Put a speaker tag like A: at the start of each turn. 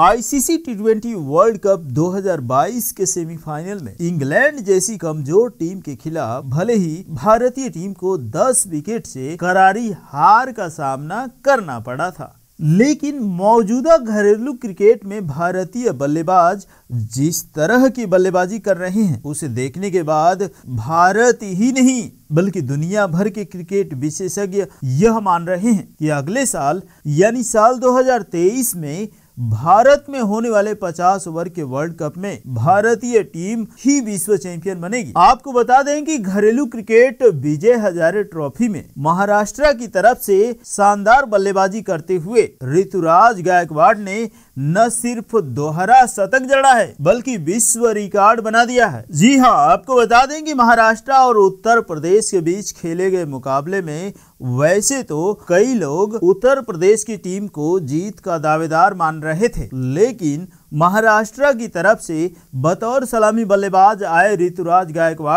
A: ICC T world cup 2022 के semifinal में England जैसी कमजोर टीम के खिलाफ भले ही भारतीय टीम को 10 विकेट से करारी हार का सामना करना पड़ा था लेकिन मौजूदा घरेलू क्रिकेट में भारतीय बल्लेबाज जिस तरह की बल्लेबाजी कर रहे हैं उसे देखने के बाद भारत ही नहीं बल्कि दुनिया भर के क्रिकेट विशेषज्ञ यह मान रहे हैं कि अगले साल यानी साल 2023 में भारत में होने वाले 50 ओवर के वर्ल्ड कप में भारतीय टीम ही विश्व चैंपियन बनेगी आपको बता दें कि घरेलू क्रिकेट विजय हजारे ट्रॉफी में महाराष्ट्र की तरफ से शानदार बल्लेबाजी करते हुए ऋतुराज गायकवाड़ ने न सिर्फ दोहरा शतक जड़ा है बल्कि विश्व रिकॉर्ड बना दिया है जी हाँ आपको बता दें कि महाराष्ट्र और उत्तर प्रदेश के बीच खेले गए मुकाबले में वैसे तो कई लोग उत्तर प्रदेश की टीम को जीत का दावेदार मान रहे थे लेकिन महाराष्ट्र की तरफ से बतौर सलामी बल्लेबाज आए ऋतुराज गायकवाड़